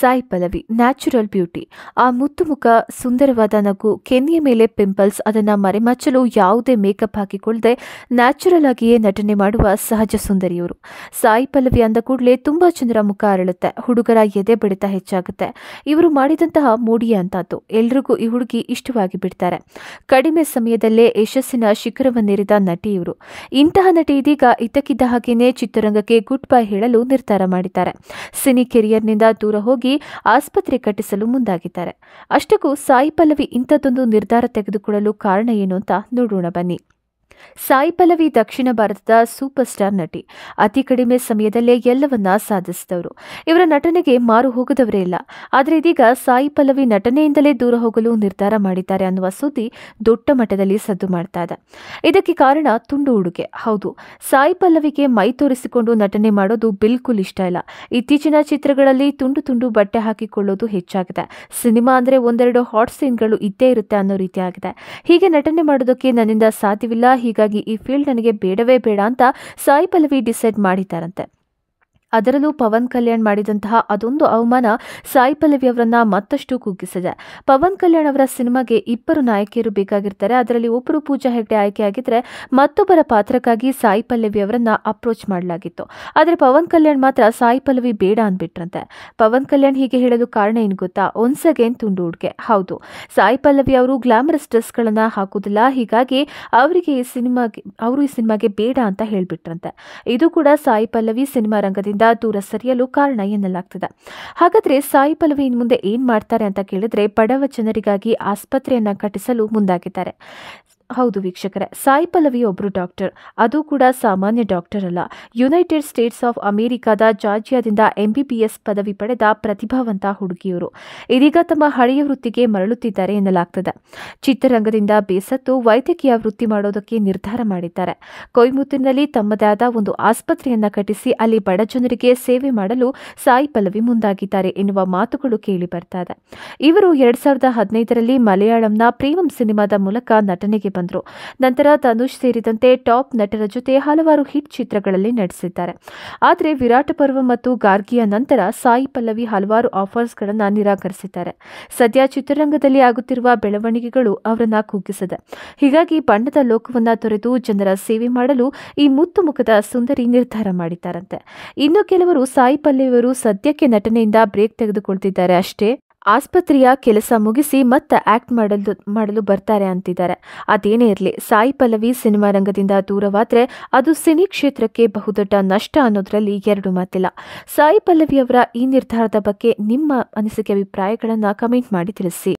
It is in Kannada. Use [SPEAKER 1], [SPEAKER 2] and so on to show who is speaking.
[SPEAKER 1] ಸಾಯಿ ಪಲ್ಲವಿ ನ್ಯಾಚುರಲ್ ಬ್ಯೂಟಿ ಆ ಮುತ್ತು ಸುಂದರವಾದ ನಗು ಕೆನ್ನೆಯ ಮೇಲೆ ಪಿಂಪಲ್ಸ್ ಅದನ್ನು ಮರೆಮಚ್ಚಲು ಯಾವುದೇ ಮೇಕಪ್ ಹಾಕಿಕೊಳ್ಳದೆ ನ್ಯಾಚುರಲ್ ಆಗಿಯೇ ನಟನೆ ಮಾಡುವ ಸಹಜ ಸುಂದರಿಯವರು ಸಾಯಿ ಪಲ್ಲವಿ ಅಂದ ಕೂಡಲೇ ತುಂಬ ಜನರ ಮುಖ ಅರಳುತ್ತೆ ಹುಡುಗರ ಎದೆ ಬಡಿತ ಹೆಚ್ಚಾಗುತ್ತೆ ಇವರು ಮಾಡಿದಂತಹ ಮೂಡಿಯ ಅಂತದ್ದು ಎಲ್ರಿಗೂ ಈ ಹುಡುಗಿ ಇಷ್ಟವಾಗಿ ಬಿಡ್ತಾರೆ ಕಡಿಮೆ ಸಮಯದಲ್ಲೇ ಯಶಸ್ಸಿನ ಶಿಖರವನ್ನೇರಿದ ನಟಿ ಇವರು ಇಂತಹ ನಟಿ ಇದೀಗ ಇದ್ದಕ್ಕಿದ್ದ ಹಾಗೇನೆ ಚಿತ್ರರಂಗಕ್ಕೆ ಗುಡ್ ಬೈ ಹೇಳಲು ನಿರ್ಧಾರ ಮಾಡಿದ್ದಾರೆ ಸಿನಿ ಕೆರಿಯರ್ನಿಂದ ದೂರ ಹೋಗಿ ಆಸ್ಪತ್ರೆ ಕಟ್ಟಿಸಲು ಮುಂದಾಗಿದ್ದಾರೆ ಅಷ್ಟಕ್ಕೂ ಸಾಯಿ ಪಲ್ಲವಿ ಇಂಥದ್ದೊಂದು ನಿರ್ಧಾರ ತೆಗೆದುಕೊಳ್ಳಲು ಕಾರಣ ಏನು ಅಂತ ನೋಡೋಣ ಬನ್ನಿ ಸಾಯಿ ಪಲ್ಲವಿ ದಕ್ಷಿಣ ಭಾರತದ ಸೂಪರ್ ಸ್ಟಾರ್ ನಟಿ ಅತಿ ಕಡಿಮೆ ಸಮಯದಲ್ಲೇ ಎಲ್ಲವನ್ನ ಸಾಧಿಸಿದವರು ಇವರ ನಟನೆಗೆ ಮಾರು ಹೋಗದವರೇ ಇಲ್ಲ ಆದರೆ ಇದೀಗ ಸಾಯಿ ಪಲ್ಲವಿ ನಟನೆಯಿಂದಲೇ ದೂರ ಹೋಗಲು ನಿರ್ಧಾರ ಮಾಡಿದ್ದಾರೆ ಅನ್ನುವ ಸುದ್ದಿ ದೊಡ್ಡ ಮಟ್ಟದಲ್ಲಿ ಸದ್ದು ಮಾಡ್ತಾ ಇದೆ ಇದಕ್ಕೆ ಕಾರಣ ತುಂಡು ಉಡುಗೆ ಹೌದು ಸಾಯಿ ಪಲ್ಲವಿಗೆ ಮೈ ತೋರಿಸಿಕೊಂಡು ನಟನೆ ಮಾಡೋದು ಬಿಲ್ಕುಲ್ ಇಷ್ಟ ಇಲ್ಲ ಇತ್ತೀಚಿನ ಚಿತ್ರಗಳಲ್ಲಿ ತುಂಡು ತುಂಡು ಬಟ್ಟೆ ಹಾಕಿಕೊಳ್ಳೋದು ಹೆಚ್ಚಾಗಿದೆ ಸಿನಿಮಾ ಅಂದರೆ ಒಂದೆರಡು ಹಾಟ್ ಸೀನ್ಗಳು ಇದ್ದೇ ಇರುತ್ತೆ ಅನ್ನೋ ರೀತಿಯಾಗಿದೆ ಹೀಗೆ ನಟನೆ ಮಾಡೋದಕ್ಕೆ ನನ್ನಿಂದ ಸಾಧ್ಯವಿಲ್ಲ ಹೀಗಾಗಿ ಈ ಫೀಲ್ಡ್ ನನಗೆ ಬೇಡವೇ ಬೇಡ ಅಂತ ಸಾಯಿ ಪಲ್ಲವಿ ಡಿಸೈಡ್ ಮಾಡಿದ್ದಾರಂತೆ ಅದರಲ್ಲೂ ಪವನ್ ಕಲ್ಯಾಣ್ ಮಾಡಿದಂತಹ ಅದೊಂದು ಅವಮಾನ ಸಾಯಿ ಪಲ್ಲವಿ ಅವರನ್ನ ಮತ್ತಷ್ಟು ಕುಗ್ಗಿಸಿದೆ ಪವನ್ ಕಲ್ಯಾಣ್ ಅವರ ಸಿನಿಮಾಗೆ ಇಬ್ಬರು ನಾಯಕಿಯರು ಬೇಕಾಗಿರ್ತಾರೆ ಅದರಲ್ಲಿ ಒಬ್ಬರು ಪೂಜಾ ಹೆಗ್ಡೆ ಆಯ್ಕೆಯಾಗಿದ್ರೆ ಮತ್ತೊಬ್ಬರ ಪಾತ್ರಕ್ಕಾಗಿ ಸಾಯಿ ಪಲ್ಲವಿ ಅವರನ್ನ ಅಪ್ರೋಚ್ ಮಾಡಲಾಗಿತ್ತು ಆದರೆ ಪವನ್ ಕಲ್ಯಾಣ್ ಮಾತ್ರ ಸಾಯಿ ಪಲ್ಲವಿ ಬೇಡ ಅಂದ್ಬಿಟ್ರಂತೆ ಪವನ್ ಕಲ್ಯಾಣ್ ಹೀಗೆ ಹೇಳಲು ಕಾರಣ ಏನು ಗೊತ್ತಾ ಒನ್ಸ್ ಅಗೇನ್ ತುಂಡು ಉಡುಗೆ ಹೌದು ಸಾಯಿ ಪಲ್ಲವಿ ಅವರು ಗ್ಲಾಮರಸ್ ಡ್ರೆಸ್ಗಳನ್ನ ಹಾಕೋದಿಲ್ಲ ಹೀಗಾಗಿ ಅವರಿಗೆ ಈ ಸಿನಿಮಾಗೆ ಅವರು ಈ ಸಿನಿಮಾಗೆ ಬೇಡ ಅಂತ ಹೇಳ್ಬಿಟ್ರಂತೆ ಇದು ಕೂಡ ಸಾಯಿ ಪಲ್ಲವಿ ಸಿನಿಮಾ ರಂಗದಿಂದ ದೂರ ಸರಿಯಲು ಕಾರಣ ಎನ್ನಲಾಗ್ತದೆ ಹಾಗಾದ್ರೆ ಸಾಯಿ ಪಲ್ಲವಿ ಇನ್ ಮುಂದೆ ಏನ್ ಮಾಡ್ತಾರೆ ಅಂತ ಕೇಳಿದ್ರೆ ಬಡವ ಜನರಿಗಾಗಿ ಆಸ್ಪತ್ರೆಯನ್ನ ಕಟ್ಟಿಸಲು ಮುಂದಾಗಿದ್ದಾರೆ ಹೌದು ವೀಕ್ಷಕರೇ ಸಾಯಿ ಪಲ್ಲವಿ ಒಬ್ಬರು ಡಾಕ್ಟರ್ ಅದು ಕೂಡ ಸಾಮಾನ್ಯ ಡಾಕ್ಟರ್ ಅಲ್ಲ ಯುನೈಟೆಡ್ ಸ್ಟೇಟ್ಸ್ ಆಫ್ ಅಮೆರಿಕಾದ ಜಾರ್ಜಿಯಾದಿಂದ ಎಂಬಿಬಿಎಸ್ ಪದವಿ ಪಡೆದ ಪ್ರತಿಭಾವಂತ ಹುಡುಗಿಯವರು ಇದೀಗ ತಮ್ಮ ಹಳೆಯ ವೃತ್ತಿಗೆ ಮರಳುತ್ತಿದ್ದಾರೆ ಎನ್ನಲಾಗ್ತದೆ ಚಿತ್ರರಂಗದಿಂದ ಬೇಸತ್ತು ವೈದ್ಯಕೀಯ ವೃತ್ತಿ ಮಾಡೋದಕ್ಕೆ ನಿರ್ಧಾರ ಮಾಡಿದ್ದಾರೆ ಕೊಯ್ಮುತ್ತಿನಲ್ಲಿ ತಮ್ಮದೇ ಆದ ಒಂದು ಆಸ್ಪತ್ರೆಯನ್ನ ಕಟ್ಟಿಸಿ ಅಲ್ಲಿ ಬಡ ಜನರಿಗೆ ಸೇವೆ ಮಾಡಲು ಸಾಯಿ ಪಲ್ಲವಿ ಮುಂದಾಗಿದ್ದಾರೆ ಎನ್ನುವ ಮಾತುಗಳು ಕೇಳಿ ಬರ್ತಾ ಇದೆ ಇವರು ಎರಡ್ ಸಾವಿರದ ಹದಿನೈದರಲ್ಲಿ ಮಲಯಾಳಂನ ಪ್ರೇಮಂ ಸಿನಿಮಾದ ಮೂಲಕ ನಟನೆಗೆ ಬಂದರು ನಂತರ ತನುಷ್ ಸೇರಿದಂತೆ ಟಾಪ್ ನಟರ ಜೊತೆ ಹಲವಾರು ಹಿಟ್ ಚಿತ್ರಗಳಲ್ಲಿ ನಟಿಸಿದ್ದಾರೆ ಆದರೆ ವಿರಾಟ್ ಪರ್ವ ಮತ್ತು ಗಾರ್ಗಿಯ ನಂತರ ಸಾಯಿ ಪಲ್ಲವಿ ಹಲವಾರು ಆಫರ್ಸ್ಗಳನ್ನು ನಿರಾಕರಿಸಿದ್ದಾರೆ ಸದ್ಯ ಚಿತ್ರರಂಗದಲ್ಲಿ ಆಗುತ್ತಿರುವ ಬೆಳವಣಿಗೆಗಳು ಅವರನ್ನ ಕುಗ್ಗಿಸಿದೆ ಹೀಗಾಗಿ ಬಣ್ಣದ ಲೋಕವನ್ನ ತೊರೆದು ಜನರ ಸೇವೆ ಮಾಡಲು ಈ ಮುತ್ತು ಮುಖದ ಸುಂದರಿ ನಿರ್ಧಾರ ಮಾಡಿದ್ದಾರಂತೆ ಇನ್ನು ಕೆಲವರು ಸಾಯಿ ಪಲ್ಲವಿಯವರು ಸದ್ಯಕ್ಕೆ ನಟನೆಯಿಂದ ಬ್ರೇಕ್ ತೆಗೆದುಕೊಳ್ತಿದ್ದಾರೆ ಅಷ್ಟೇ ಆಸ್ಪತ್ರೆಯ ಕೆಲಸ ಮುಗಿಸಿ ಮತ್ತೆ ಆಕ್ಟ್ ಮಾಡಲು ಮಾಡಲು ಬರ್ತಾರೆ ಅಂತಿದ್ದಾರೆ ಅದೇನೇ ಇರಲಿ ಸಾಯಿ ಪಲ್ಲವಿ ಸಿನಿಮಾ ರಂಗದಿಂದ ದೂರವಾದರೆ ಅದು ಸಿನಿ ಕ್ಷೇತ್ರಕ್ಕೆ ಬಹುದೊಡ್ಡ ನಷ್ಟ ಅನ್ನೋದರಲ್ಲಿ ಎರಡು ಮಾತಿಲ್ಲ ಸಾಯಿ ಪಲ್ಲವಿಯವರ ಈ ನಿರ್ಧಾರದ ಬಗ್ಗೆ ನಿಮ್ಮ ಅನಿಸಿಕೆ ಅಭಿಪ್ರಾಯಗಳನ್ನು ಕಮೆಂಟ್ ಮಾಡಿ ತಿಳಿಸಿ